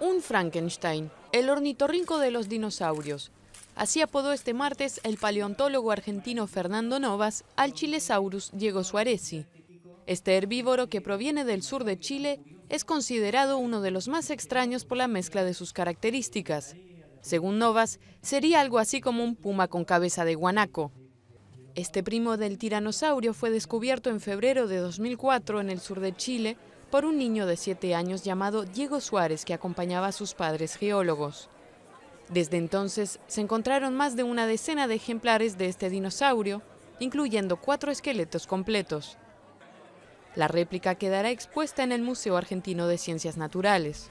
un Frankenstein, el ornitorrinco de los dinosaurios. Así apodó este martes el paleontólogo argentino Fernando Novas al Chilesaurus Diego Suarezi. Este herbívoro que proviene del sur de Chile es considerado uno de los más extraños por la mezcla de sus características. Según Novas, sería algo así como un puma con cabeza de guanaco. Este primo del tiranosaurio fue descubierto en febrero de 2004 en el sur de Chile por un niño de 7 años llamado Diego Suárez que acompañaba a sus padres geólogos. Desde entonces se encontraron más de una decena de ejemplares de este dinosaurio, incluyendo cuatro esqueletos completos. La réplica quedará expuesta en el Museo Argentino de Ciencias Naturales.